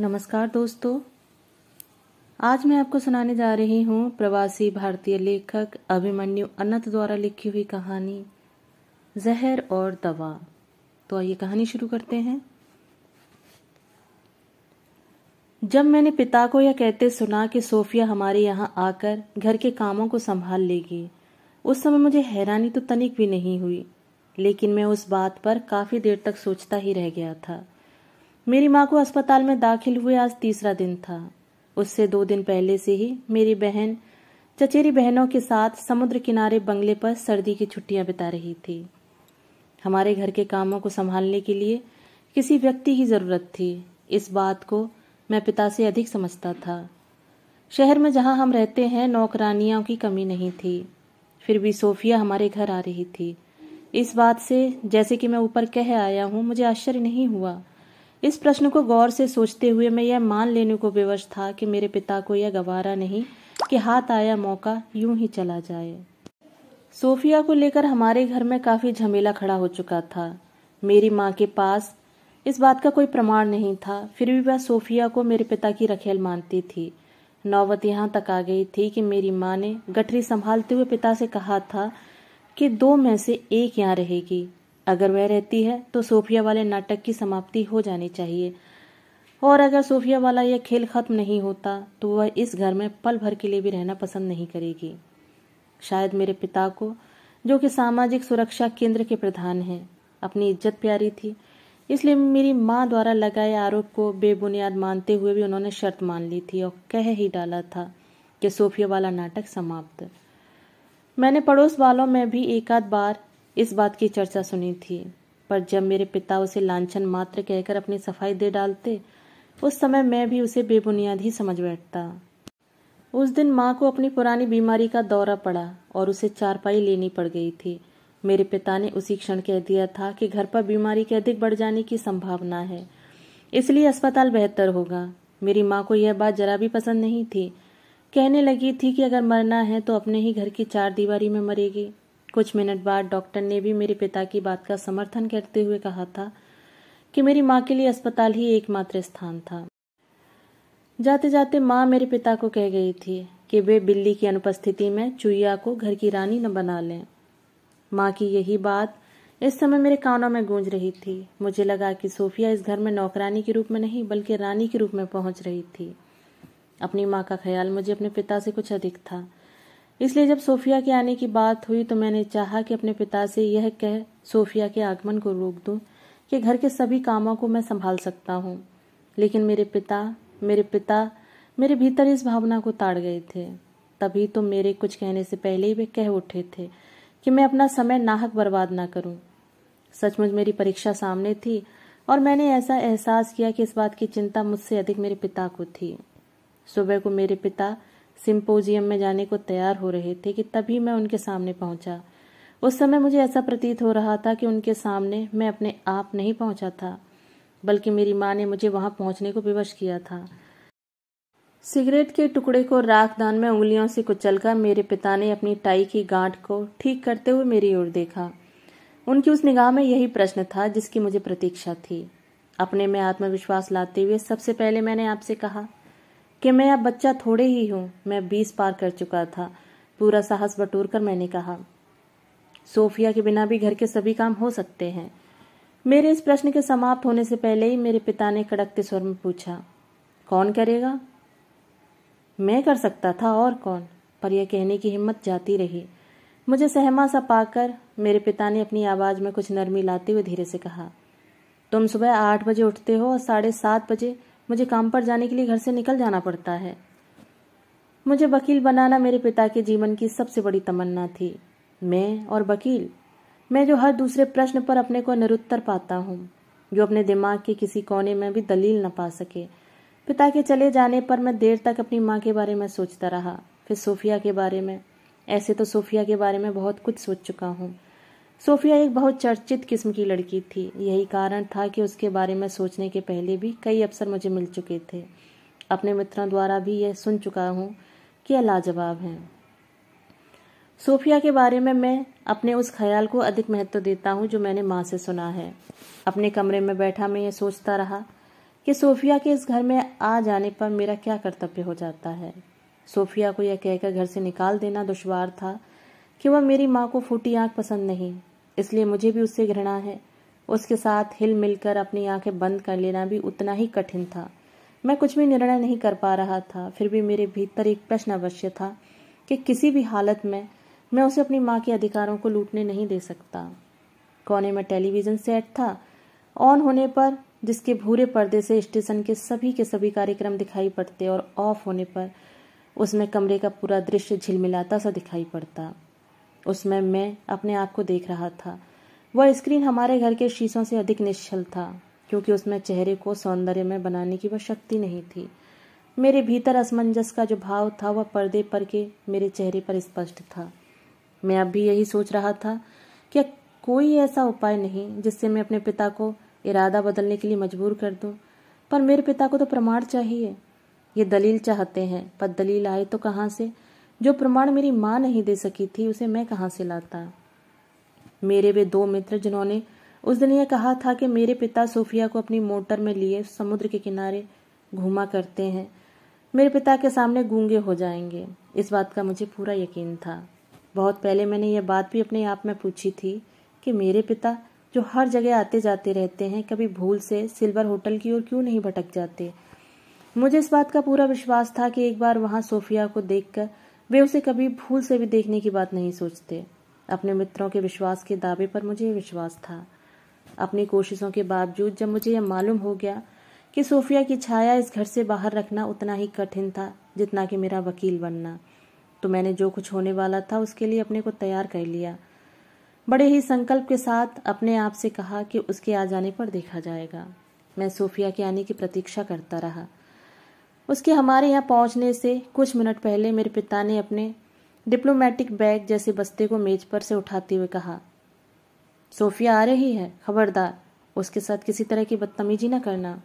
नमस्कार दोस्तों आज मैं आपको सुनाने जा रही हूँ प्रवासी भारतीय लेखक अभिमन्यु अनंत द्वारा लिखी हुई कहानी जहर और दवा तो आइए कहानी शुरू करते हैं जब मैंने पिता को यह कहते सुना कि सोफिया हमारे यहाँ आकर घर के कामों को संभाल लेगी उस समय मुझे हैरानी तो तनिक भी नहीं हुई लेकिन मैं उस बात पर काफ़ी देर तक सोचता ही रह गया था मेरी माँ को अस्पताल में दाखिल हुए आज तीसरा दिन था उससे दो दिन पहले से ही मेरी बहन चचेरी बहनों के साथ समुद्र किनारे बंगले पर सर्दी की छुट्टियां बिता रही थी हमारे घर के कामों को संभालने के लिए किसी व्यक्ति की ज़रूरत थी इस बात को मैं पिता से अधिक समझता था शहर में जहां हम रहते हैं नौकरानियों की कमी नहीं थी फिर भी सोफिया हमारे घर आ रही थी इस बात से जैसे कि मैं ऊपर कह आया हूँ मुझे आश्चर्य नहीं हुआ इस प्रश्न को गौर से सोचते हुए मैं यह मान लेने को विवश था कि मेरे पिता को यह गवारा नहीं कि हाथ आया मौका यूं ही चला जाए सोफिया को लेकर हमारे घर में काफी झमेला खड़ा हो चुका था मेरी माँ के पास इस बात का कोई प्रमाण नहीं था फिर भी वह सोफिया को मेरे पिता की रखेल मानती थी नौबत यहाँ तक आ गई थी कि मेरी माँ ने गठरी संभालते हुए पिता से कहा था कि दो में से एक यहाँ रहेगी अगर वह रहती है तो सोफिया वाले नाटक की समाप्ति हो जानी चाहिए और अगर सोफिया वाला यह खेल खत्म नहीं होता तो वह इस घर में पल भर के लिए भी रहना पसंद नहीं करेगी शायद मेरे पिता को जो कि सामाजिक सुरक्षा केंद्र के प्रधान हैं अपनी इज्जत प्यारी थी इसलिए मेरी माँ द्वारा लगाए आरोप को बेबुनियाद मानते हुए भी उन्होंने शर्त मान ली थी और कह ही डाला था कि सोफिया वाला नाटक समाप्त मैंने पड़ोस वालों में भी एक आध बार इस बात की चर्चा सुनी थी पर जब मेरे पिता उसे लांछन मात्र कहकर अपनी सफाई दे डालते उस समय मैं भी उसे बेबुनियाद ही समझ बैठता उस दिन माँ को अपनी पुरानी बीमारी का दौरा पड़ा और उसे चारपाई लेनी पड़ गई थी मेरे पिता ने उसी क्षण कह दिया था कि घर पर बीमारी के अधिक बढ़ जाने की संभावना है इसलिए अस्पताल बेहतर होगा मेरी माँ को यह बात जरा भी पसंद नहीं थी कहने लगी थी कि अगर मरना है तो अपने ही घर की चार दीवारी में मरेगी कुछ मिनट बाद डॉक्टर ने भी मेरे पिता की बात का समर्थन करते हुए कहा था कि मेरी माँ के लिए अस्पताल ही एकमात्र स्थान था जाते जाते माँ मेरे पिता को कह गई थी कि वे बिल्ली की अनुपस्थिति में चुईया को घर की रानी न बना लें माँ की यही बात इस समय मेरे कानों में गूंज रही थी मुझे लगा कि सोफिया इस घर में नौकरानी के रूप में नहीं बल्कि रानी के रूप में पहुंच रही थी अपनी माँ का ख्याल मुझे अपने पिता से कुछ अधिक था इसलिए जब सोफिया के आने की बात हुई तो मैंने चाहा कि अपने पिता से यह कह सोफिया के आगमन को रोक दूं कि घर के सभी कामों को मैं संभाल सकता हूँ लेकिन मेरे पिता मेरे पिता मेरे भीतर इस भावना को ताड़ गए थे तभी तो मेरे कुछ कहने से पहले ही वे कह उठे थे कि मैं अपना समय नाहक बर्बाद ना करूं सचमुच मेरी परीक्षा सामने थी और मैंने ऐसा एहसास किया कि इस बात की चिंता मुझसे अधिक मेरे पिता को थी सुबह को मेरे पिता सिंपोजियम में जाने को तैयार हो रहे थे कि तभी मैं उनके सामने पहुंचा उस समय मुझे ऐसा प्रतीत हो रहा था कि उनके सामने मैं अपने आप नहीं पहुंचा था बल्कि मेरी माँ ने मुझे वहां पहुंचने को विवश किया था सिगरेट के टुकड़े को राख दान में उंगलियों से कुचलकर मेरे पिता ने अपनी टाई की गांठ को ठीक करते हुए मेरी ओर देखा उनकी उस निगाह में यही प्रश्न था जिसकी मुझे प्रतीक्षा थी अपने में आत्मविश्वास लाते हुए सबसे पहले मैंने आपसे कहा कि मैं अब बच्चा थोड़े ही हूँ मैं बीस पार कर चुका था पूरा साहस बटोर कर मैंने कहा सोफिया के बिना भी घर के सभी काम हो सकते हैं मेरे इस प्रश्न के समाप्त होने से पहले ही मेरे पिता ने कड़कते स्वर में पूछा कौन करेगा मैं कर सकता था और कौन पर यह कहने की हिम्मत जाती रही मुझे सहमा सा पाकर मेरे पिता ने अपनी आवाज़ में कुछ नरमी लाते हुए धीरे से कहा तुम सुबह आठ बजे उठते हो और साढ़े सात बजे मुझे काम पर जाने के लिए घर से निकल जाना पड़ता है मुझे वकील बनाना मेरे पिता के जीवन की सबसे बड़ी तमन्ना थी मैं और वकील मैं जो हर दूसरे प्रश्न पर अपने को निरुत्तर पाता हूँ जो अपने दिमाग के किसी कोने में भी दलील न पा सके पिता के चले जाने पर मैं देर तक अपनी माँ के बारे में सोचता रहा फिर सोफिया के बारे में ऐसे तो सोफिया के बारे में बहुत कुछ सोच चुका हूँ सोफिया एक बहुत चर्चित किस्म की लड़की थी यही कारण था कि उसके बारे में सोचने के पहले भी कई अवसर मुझे मिल चुके थे अपने मित्रों द्वारा भी यह सुन चुका हूँ कि यह लाजवाब है सोफिया के बारे में मैं अपने उस ख्याल को अधिक महत्व देता हूँ जो मैंने माँ से सुना है अपने कमरे में बैठा मैं ये सोचता रहा कि सोफिया के इस घर में आ जाने पर मेरा क्या कर्तव्य हो जाता है सोफिया को यह कहकर घर से निकाल देना दुश्वार था कि वह मेरी माँ को फूटी आँख पसंद नहीं इसलिए मुझे भी उससे घृणा है उसके साथ हिल मिलकर अपनी आंखें बंद कर लेना भी उतना ही कठिन था मैं कुछ भी निर्णय नहीं कर पा रहा था फिर भी मेरे भीतर एक प्रश्न अवश्य था कि किसी भी हालत में मैं उसे अपनी माँ के अधिकारों को लूटने नहीं दे सकता कोने में टेलीविज़न सेट था ऑन होने पर जिसके भूरे पर्दे से स्टेशन के सभी के सभी कार्यक्रम दिखाई पड़ते और ऑफ होने पर उसमें कमरे का पूरा दृश्य झिलमिलाता सा दिखाई पड़ता उसमें मैं अपने आप को देख रहा था वह स्क्रीन हमारे घर के शीशों से अधिक निश्चल था क्योंकि उसमें चेहरे को सौंदर्य में बनाने की वह शक्ति नहीं थी मेरे भीतर असमंजस का जो भाव था वह पर्दे पर के मेरे चेहरे पर स्पष्ट था मैं अब भी यही सोच रहा था कि कोई ऐसा उपाय नहीं जिससे मैं अपने पिता को इरादा बदलने के लिए मजबूर कर दूं पर मेरे पिता को तो प्रमाण चाहिए ये दलील चाहते हैं पर दलील आए तो कहाँ से जो प्रमाण मेरी माँ नहीं दे सकी थी उसे मैं कहाँ से लाता मेरे वे दो मित्र जिन्होंने उस दिन यह कहा था कि मेरे पिता सोफिया को अपनी मोटर में लिए समुद्र के किनारे घूमा करते हैं मेरे पिता के सामने गूंगे हो जाएंगे इस बात का मुझे पूरा यकीन था बहुत पहले मैंने यह बात भी अपने आप में पूछी थी कि मेरे पिता जो हर जगह आते जाते रहते हैं कभी भूल से सिल्वर होटल की ओर क्यों नहीं भटक जाते मुझे इस बात का पूरा विश्वास था कि एक बार वहां सोफिया को देखकर वे उसे कभी भूल से भी देखने की बात नहीं सोचते अपने मित्रों के विश्वास के दावे पर मुझे विश्वास था अपनी कोशिशों के बावजूद जब मुझे यह मालूम हो गया कि सोफिया की छाया इस घर से बाहर रखना उतना ही कठिन था जितना कि मेरा वकील बनना तो मैंने जो कुछ होने वाला था उसके लिए अपने को तैयार कर लिया बड़े ही संकल्प के साथ अपने आप से कहा कि उसके आ जाने पर देखा जाएगा मैं सोफिया के आने की प्रतीक्षा करता रहा उसके हमारे यहाँ पहुँचने से कुछ मिनट पहले मेरे पिता ने अपने डिप्लोमेटिक बैग जैसे बस्ते को मेज पर से उठाते हुए कहा सोफिया आ रही है खबरदार उसके साथ किसी तरह की बदतमीजी न करना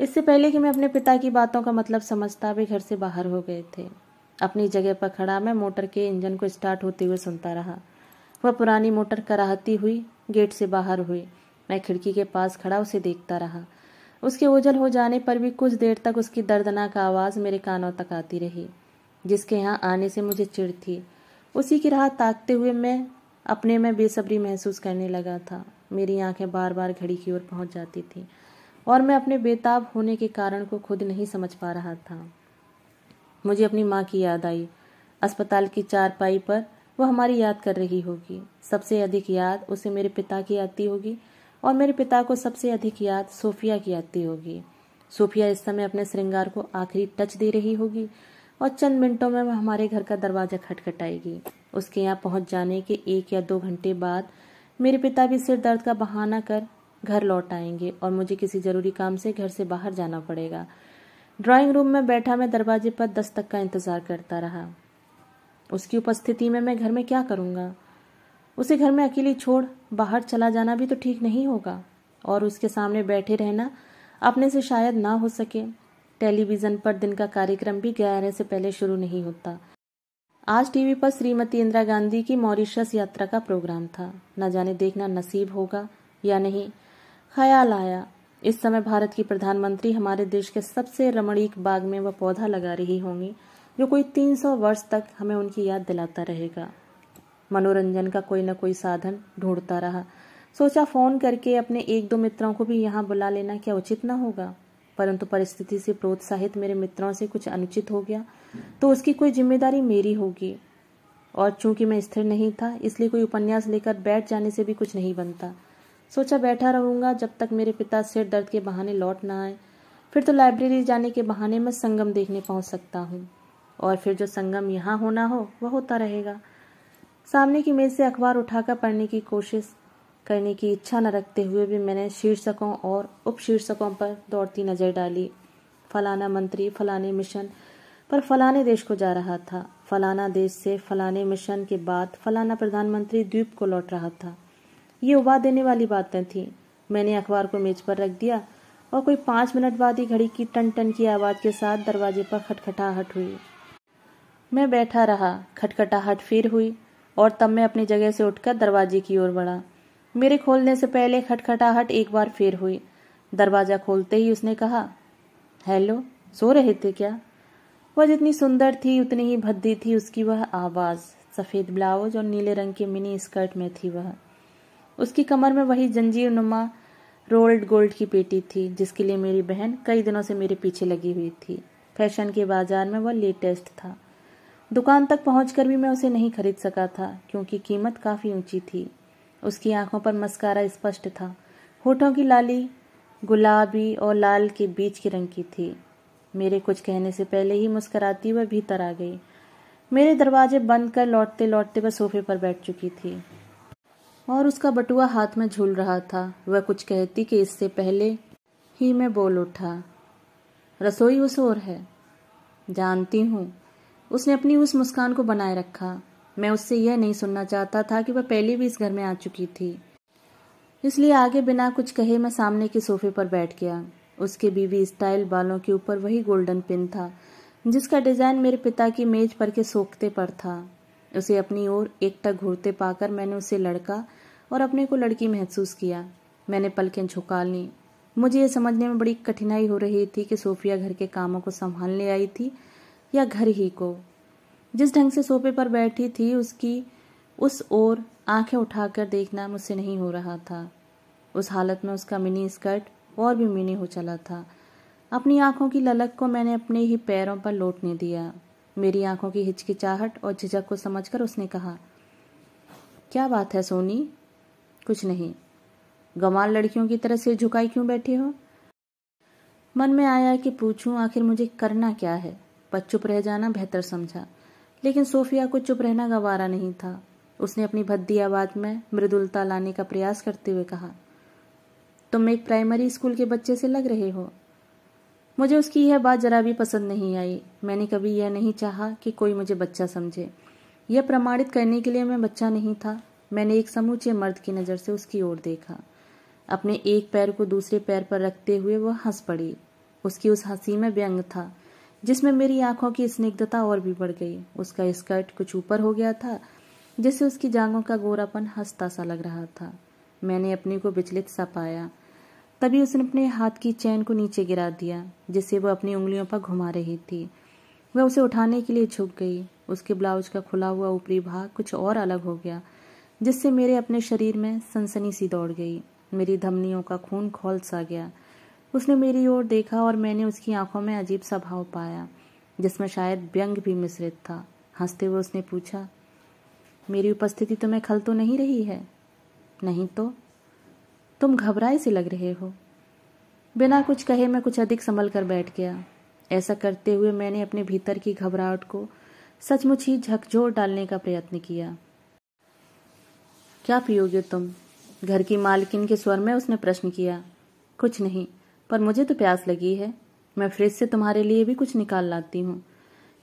इससे पहले कि मैं अपने पिता की बातों का मतलब समझता भी घर से बाहर हो गए थे अपनी जगह पर खड़ा मैं मोटर के इंजन को स्टार्ट होते हुए सुनता रहा वह पुरानी मोटर कराहती हुई गेट से बाहर हुई मैं खिड़की के पास खड़ा उसे देखता रहा उसके ओझल हो जाने पर भी कुछ देर तक उसकी दर्दनाक आवाज़ मेरे कानों तक आती रही जिसके यहाँ आने से मुझे चिड़ थी उसी की राह ताकते हुए मैं अपने में बेसब्री महसूस करने लगा था मेरी आंखें बार बार घड़ी की ओर पहुंच जाती थी और मैं अपने बेताब होने के कारण को खुद नहीं समझ पा रहा था मुझे अपनी माँ की याद आई अस्पताल की चारपाई पर वो हमारी याद कर रही होगी सबसे अधिक याद उसे मेरे पिता की आती होगी और मेरे पिता को सबसे अधिक याद सोफिया की आती होगी सोफिया इस समय अपने श्रृंगार को आखिरी टच दे रही होगी और चंद मिनटों में वह हमारे घर का दरवाजा खटखटाएगी उसके यहाँ पहुँच जाने के एक या दो घंटे बाद मेरे पिता भी सिर दर्द का बहाना कर घर लौट आएंगे और मुझे किसी ज़रूरी काम से घर से बाहर जाना पड़ेगा ड्राइंग रूम में बैठा मैं दरवाजे पर दस तक का इंतज़ार करता रहा उसकी उपस्थिति में मैं घर में क्या करूँगा उसे घर में अकेली छोड़ बाहर चला जाना भी तो ठीक नहीं होगा और उसके सामने बैठे रहना अपने से शायद ना हो सके टेलीविज़न पर दिन का कार्यक्रम भी ग्यारह से पहले शुरू नहीं होता आज टीवी पर श्रीमती इंदिरा गांधी की मॉरिशस यात्रा का प्रोग्राम था न जाने देखना नसीब होगा या नहीं ख्याल आया इस समय भारत की प्रधानमंत्री हमारे देश के सबसे रमणीक बाग में वह पौधा लगा रही होंगी जो कोई 300 वर्ष तक हमें उनकी याद दिलाता रहेगा मनोरंजन का कोई ना कोई साधन ढूंढता रहा सोचा फ़ोन करके अपने एक दो मित्रों को भी यहाँ बुला लेना क्या उचित ना होगा परंतु परिस्थिति से प्रोत्साहित मेरे मित्रों से कुछ अनुचित हो गया तो उसकी कोई जिम्मेदारी मेरी होगी और चूंकि मैं स्थिर नहीं था इसलिए कोई उपन्यास लेकर बैठ जाने से भी कुछ नहीं बनता सोचा बैठा रहूंगा जब तक मेरे पिता सिर दर्द के बहाने लौट ना आए फिर तो लाइब्रेरी जाने के बहाने मैं संगम देखने पहुंच सकता हूँ और फिर जो संगम यहाँ होना हो वह होता रहेगा सामने की मेज से अखबार उठाकर पढ़ने की कोशिश करने की इच्छा न रखते हुए भी मैंने शीर्षकों और उपशीर्षकों पर दौड़ती नजर डाली फलाना मंत्री फलाने मिशन पर फलाने देश को जा रहा था फलाना देश से फलाने मिशन के बाद फलाना प्रधानमंत्री द्वीप को लौट रहा था ये उबा देने वाली बातें थी मैंने अखबार को मेज पर रख दिया और कोई पाँच मिनट बाद ही घड़ी की टन टन की आवाज़ के साथ दरवाजे पर खटखटाहट हुई मैं बैठा रहा खटखटाहट फिर हुई और तब मैं अपनी जगह से उठकर दरवाजे की ओर बढ़ा मेरे खोलने से पहले खटखटाहट एक बार फिर हुई दरवाजा खोलते ही उसने कहा हेलो सो रहे थे क्या वह जितनी सुंदर थी उतनी ही भद्दी थी उसकी वह आवाज़ सफ़ेद ब्लाउज और नीले रंग के मिनी स्कर्ट में थी वह उसकी कमर में वही जंजीर नुमा रोल्ड गोल्ड की पेटी थी जिसके लिए मेरी बहन कई दिनों से मेरे पीछे लगी हुई थी फैशन के बाजार में वह लेटेस्ट था दुकान तक पहुंचकर भी मैं उसे नहीं खरीद सका था क्योंकि कीमत काफ़ी ऊंची थी उसकी आंखों पर मस्कारा स्पष्ट था होठों की लाली गुलाबी और लाल के बीच के रंग की थी मेरे कुछ कहने से पहले ही मुस्कराती वह भीतर आ गई मेरे दरवाजे बंद कर लौटते लौटते वह सोफे पर बैठ चुकी थी और उसका बटुआ हाथ में झूल रहा था वह कुछ कहती कि इससे पहले ही मैं बोल उठा रसोई उस और है जानती हूँ उसने अपनी उस मुस्कान को बनाए रखा मैं उससे यह नहीं सुनना चाहता था कि वह पहले भी इस घर में आ चुकी थी इसलिए आगे बिना कुछ कहे मैं सामने के सोफे पर बैठ गया उसके बीवी स्टाइल बालों के ऊपर वही गोल्डन पिन था जिसका डिजाइन मेरे पिता की मेज पर के सोखते पर था उसे अपनी ओर एकटक घूरते पाकर मैंने उसे लड़का और अपने को लड़की महसूस किया मैंने पलकें झुका ली मुझे ये समझने में बड़ी कठिनाई हो रही थी कि सोफिया घर के कामों को संभालने आई थी या घर ही को जिस ढंग से सोफे पर बैठी थी उसकी उस ओर आंखें उठाकर देखना मुझसे नहीं हो रहा था उस हालत में उसका मिनी स्कर्ट और भी मिनी हो चला था अपनी आंखों की ललक को मैंने अपने ही पैरों पर लौटने दिया मेरी आंखों की हिचकिचाहट और झिझक को समझकर उसने कहा क्या बात है सोनी कुछ नहीं गमाल लड़कियों की तरह से झुकाई क्यों बैठे हो मन में आया कि पूछूं आखिर मुझे करना क्या है पर चुप रह जाना बेहतर समझा लेकिन सोफिया को चुप रहना गवारा नहीं था उसने अपनी भद्दी आवाज में मृदुलता लाने का प्रयास करते हुए कहा तुम एक प्राइमरी स्कूल के बच्चे से लग रहे हो मुझे उसकी यह बात जरा भी पसंद नहीं आई मैंने कभी यह नहीं चाहा कि कोई मुझे बच्चा समझे यह प्रमाणित करने के लिए मैं बच्चा नहीं था मैंने एक समूचे मर्द की नज़र से उसकी ओर देखा अपने एक पैर को दूसरे पैर पर रखते हुए वह हंस पड़ी उसकी उस हंसी में व्यंग था जिसमें मेरी आंखों की स्निग्धता और भी बढ़ गई उसका स्कर्ट कुछ ऊपर हो गया था जिससे उसकी जांघों का गोरापन हंसता सा लग रहा था मैंने अपने को विचलित सा पाया तभी उसने अपने हाथ की चैन को नीचे गिरा दिया जिससे वह अपनी उंगलियों पर घुमा रही थी वह उसे उठाने के लिए झुक गई उसके ब्लाउज का खुला हुआ ऊपरी भाग कुछ और अलग हो गया जिससे मेरे अपने शरीर में सनसनी सी दौड़ गई मेरी धमनियों का खून खोल सा गया उसने मेरी ओर देखा और मैंने उसकी आंखों में अजीब सा भाव पाया जिसमें शायद व्यंग भी मिश्रित था हंसते हुए उसने पूछा मेरी उपस्थिति तुम्हें खल तो नहीं रही है नहीं तो तुम घबराए से लग रहे हो बिना कुछ कहे मैं कुछ अधिक संभल कर बैठ गया ऐसा करते हुए मैंने अपने भीतर की घबराहट को सचमुच ही झकझोर डालने का प्रयत्न किया क्या पियोगे तुम घर की मालकिन के स्वर में उसने प्रश्न किया कुछ नहीं पर मुझे तो प्यास लगी है मैं फ्रिज से तुम्हारे लिए भी कुछ निकाल लाती हूँ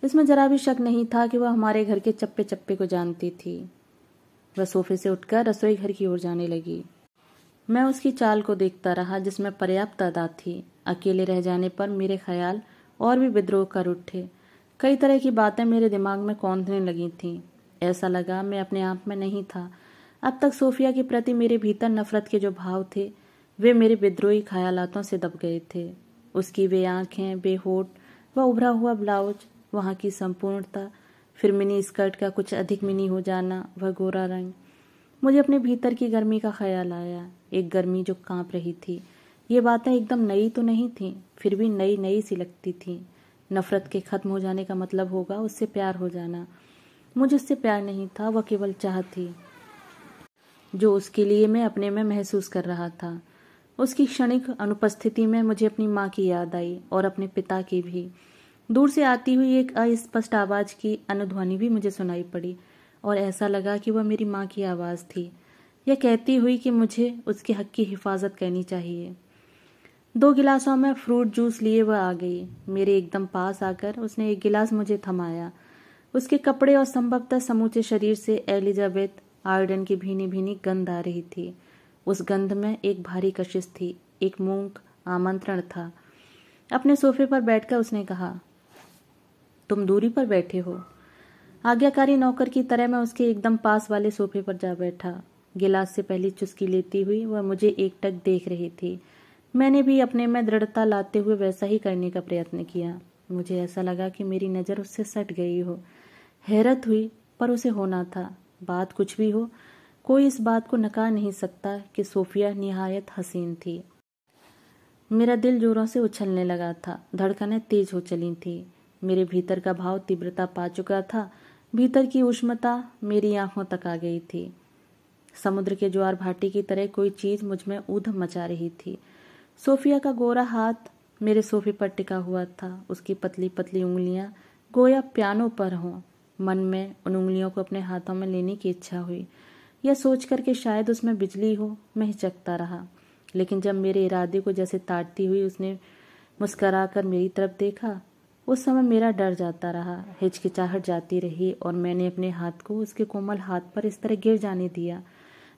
इसमें जरा भी शक नहीं था कि वह हमारे घर के चप्पे चप्पे को जानती थी वह सोफे से उठकर रसोई घर की ओर जाने लगी मैं उसकी चाल को देखता रहा जिसमें पर्याप्त तादाद थी अकेले रह जाने पर मेरे ख्याल और भी विद्रोह कर उठे कई तरह की बातें मेरे दिमाग में कौंधने लगी थीं ऐसा लगा मैं अपने आप में नहीं था अब तक सोफिया के प्रति मेरे भीतर नफरत के जो भाव थे वे मेरे विद्रोही ख्यालातों से दब गए थे उसकी वे आंखें बेहोट व वह उभरा हुआ ब्लाउज वहाँ की संपूर्णता फिर मिनी स्कर्ट का कुछ अधिक मिनी हो जाना वह गोरा रंग मुझे अपने भीतर की गर्मी का ख्याल आया एक गर्मी जो कांप रही थी ये बातें एकदम नई तो नहीं थी फिर भी नई नई सी लगती थीं नफरत के ख़त्म हो जाने का मतलब होगा उससे प्यार हो जाना मुझे उससे प्यार नहीं था वह केवल चाह थी जो उसके लिए मैं अपने में महसूस कर रहा था उसकी क्षणिक अनुपस्थिति में मुझे अपनी माँ की याद आई और अपने पिता की भी दूर से आती हुई एक अस्पष्ट आवाज़ की अनुध्वनि भी मुझे सुनाई पड़ी और ऐसा लगा कि वह मेरी माँ की आवाज़ थी यह कहती हुई कि मुझे उसके हक की हिफाजत करनी चाहिए दो गिलासों में फ्रूट जूस लिए वह आ गई मेरे एकदम पास आकर उसने एक गिलास मुझे थमाया उसके कपड़े और संभवतः समूचे शरीर से एलिजाबेथ आयोडन की भीनी भीनी गंध आ रही थी उस गंध में एक भारी कशिश थी एक मूंग आमंत्रण था अपने सोफे पर बैठकर उसने कहा तुम दूरी पर बैठे हो आज्ञाकारी नौकर की तरह मैं उसके एकदम पास वाले सोफे पर जा बैठा गिलास से पहली चुस्की लेती हुई वह मुझे एकटक देख रही थी मैंने भी अपने में दृढ़ता लाते हुए वैसा ही करने का प्रयत्न किया मुझे ऐसा लगा कि मेरी नज़र उससे सट गई हो हैरत हुई पर उसे होना था बात कुछ भी हो कोई इस बात को नकार नहीं सकता कि सोफिया निहायत हसीन थी मेरा दिल जोरों से उछलने लगा था धड़कनें तेज हो चली थी मेरे भीतर का भाव तीव्रता पा चुका था भीतर की उष्मता मेरी आंखों तक आ गई थी समुद्र के ज्वार भाटी की तरह कोई चीज मुझ में ऊध मचा रही थी सोफिया का गोरा हाथ मेरे सोफे पर टिका हुआ था उसकी पतली पतली उंगलियां गोया प्यानों पर हों मन में उन उंगलियों को अपने हाथों में लेने की इच्छा हुई यह सोच करके शायद उसमें बिजली हो मैं हिचकता रहा लेकिन जब मेरे इरादे को जैसे ताटती हुई उसने मुस्करा कर मेरी तरफ देखा उस समय मेरा डर जाता रहा हिचकिचाहट जाती रही और मैंने अपने हाथ को उसके कोमल हाथ पर इस तरह गिर जाने दिया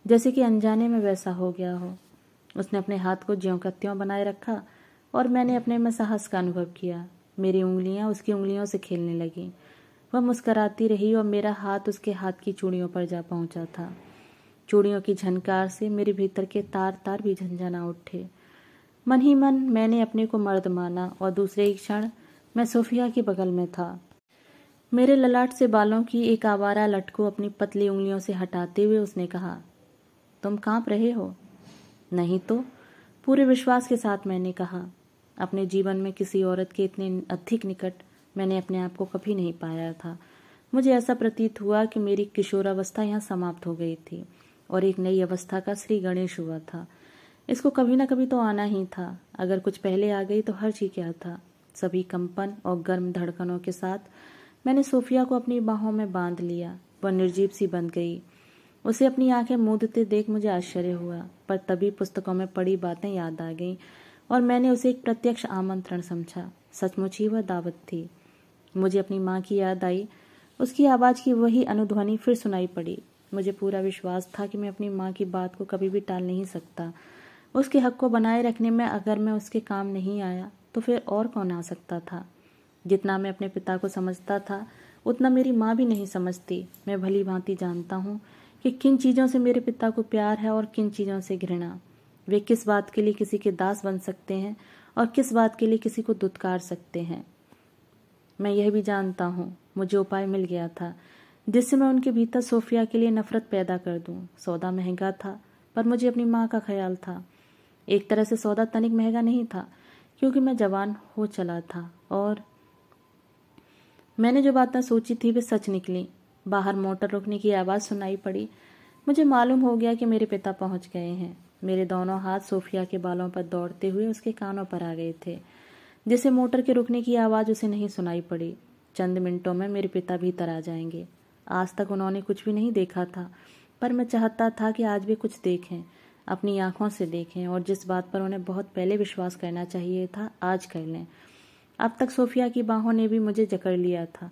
जैसे कि अनजाने में वैसा हो गया हो उसने अपने हाथ को ज्यों का त्यों बनाए रखा और मैंने अपने में साहस का अनुभव किया मेरी उंगलियां उसकी उंगलियों से खेलने लगीं वह मुस्कराती रही और मेरा हाथ उसके हाथ की चूड़ियों पर जा पहुंचा था चूड़ियों की झनकार से मेरे भीतर के तार तार भी झंझना उठे मन ही मन मैंने अपने को मर्द माना और दूसरे ही क्षण मैं सोफिया के बगल में था मेरे ललाट से बालों की एक आवारा लटको अपनी पतली उंगलियों से हटाते हुए उसने कहा तुम कांप रहे हो नहीं तो पूरे विश्वास के साथ मैंने कहा अपने जीवन में किसी औरत के इतने अधिक निकट मैंने अपने आप को कभी नहीं पाया था मुझे ऐसा प्रतीत हुआ कि मेरी किशोरावस्था यहाँ समाप्त हो गई थी और एक नई अवस्था का श्री गणेश हुआ था इसको कभी ना कभी तो आना ही था अगर कुछ पहले आ गई तो हर चीज क्या था सभी कंपन और गर्म धड़कनों के साथ मैंने सोफिया को अपनी बाहों में बांध लिया वह निर्जीव सी बन गई उसे अपनी आंखें मूदते देख मुझे आश्चर्य हुआ पर तभी पुस्तकों में पड़ी बातें याद आ गईं और मैंने उसे एक प्रत्यक्ष आमंत्रण समझा सचमुच ही वह दावत थी मुझे अपनी माँ की याद आई उसकी आवाज़ की वही अनुध्वनि फिर सुनाई पड़ी मुझे पूरा विश्वास था कि मैं अपनी माँ की बात को कभी भी टाल नहीं सकता उसके हक को बनाए रखने में अगर मैं उसके काम नहीं आया तो फिर और कौन आ सकता था जितना मैं अपने पिता को समझता था उतना मेरी माँ भी नहीं समझती मैं भली भांति जानता हूँ कि किन चीज़ों से मेरे पिता को प्यार है और किन चीज़ों से घृणा वे किस बात के लिए किसी के दास बन सकते हैं और किस बात के लिए किसी को दुत्कार सकते हैं मैं यह भी जानता हूँ मुझे उपाय मिल गया था जिससे मैं उनके भीतर सोफिया के लिए नफरत पैदा कर दूं सौदा महंगा था पर मुझे अपनी माँ का ख्याल था एक तरह से सौदा तनिक महंगा नहीं था क्योंकि मैं जवान हो चला था और मैंने जो बातें सोची थी वे सच निकली बाहर मोटर रुकने की आवाज़ सुनाई पड़ी मुझे मालूम हो गया कि मेरे पिता पहुंच गए हैं मेरे दोनों हाथ सोफिया के बालों पर दौड़ते हुए उसके कानों पर आ गए थे जिसे मोटर के रुकने की आवाज़ उसे नहीं सुनाई पड़ी चंद मिनटों में मेरे पिता भीतर आ जाएंगे आज तक उन्होंने कुछ भी नहीं देखा था पर मैं चाहता था कि आज भी कुछ देखें अपनी आंखों से देखें और जिस बात पर उन्हें बहुत पहले विश्वास करना चाहिए था आज कर लें अब तक सोफिया की बाहों ने भी मुझे जकड़ लिया था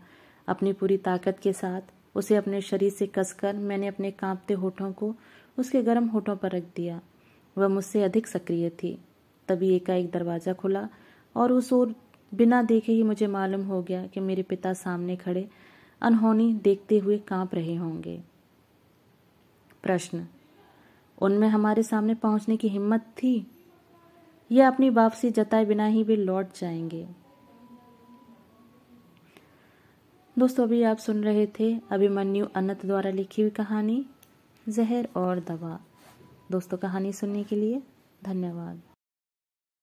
अपनी पूरी ताकत के साथ उसे अपने शरीर से कसकर मैंने अपने कांपते होठों को उसके गर्म होठों पर रख दिया वह मुझसे अधिक सक्रिय थी तभी एकाएक दरवाज़ा खुला और उस ओर बिना देखे ही मुझे मालूम हो गया कि मेरे पिता सामने खड़े अनहोनी देखते हुए कांप रहे होंगे प्रश्न उनमें हमारे सामने पहुंचने की हिम्मत थी या अपनी वापसी जताए बिना ही वे लौट जाएंगे दोस्तों अभी आप सुन रहे थे अभिमन्यु अनंत द्वारा लिखी हुई कहानी जहर और दवा दोस्तों कहानी सुनने के लिए धन्यवाद